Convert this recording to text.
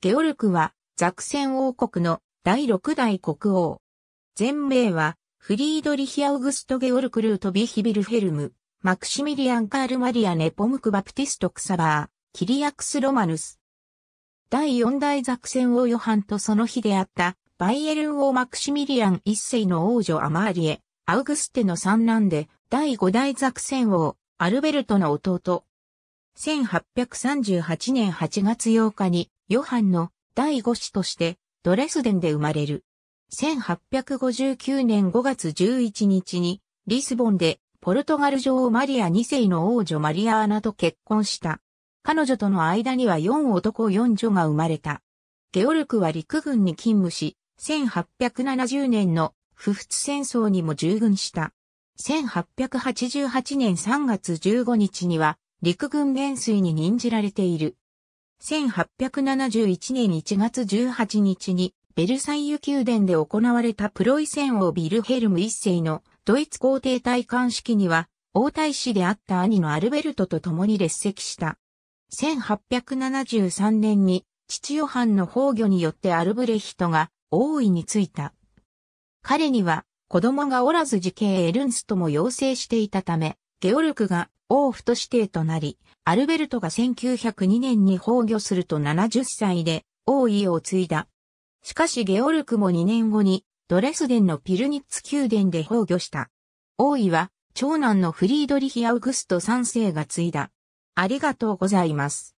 ゲオルクは、ザクセン王国の第六代国王。全名は、フリードリヒ・アウグスト・ゲオルク・ルート・ビヒビルフェルム、マクシミリアン・カール・マリア・ネポムク・バプティスト・クサバー、キリアクス・ロマヌス。第四代ザクセン王ヨハンとその日であった、バイエルン王マクシミリアン一世の王女アマーリエ、アウグステの三男で、第五代ザクセン王、アルベルトの弟、1838年8月8日に、ヨハンの第5子として、ドレスデンで生まれる。1859年5月11日に、リスボンで、ポルトガル女王マリア2世の王女マリアーナと結婚した。彼女との間には4男4女が生まれた。ゲオルクは陸軍に勤務し、1870年の不仏戦争にも従軍した。1888年3月15日には陸軍元帥に任じられている。1871年1月18日にベルサイユ宮殿で行われたプロイセン王ビルヘルム一世のドイツ皇帝戴冠式には王太子であった兄のアルベルトと共に列席した。1873年に父ヨハンの崩御によってアルブレヒトが王位についた。彼には子供がおらず時系エルンスとも要請していたため、ゲオルクが王府と指定となり、アルベルトが1902年に崩御すると70歳で王位を継いだ。しかしゲオルクも2年後にドレスデンのピルニッツ宮殿で崩御した。王位は長男のフリードリヒ・アウグスト3世が継いだ。ありがとうございます。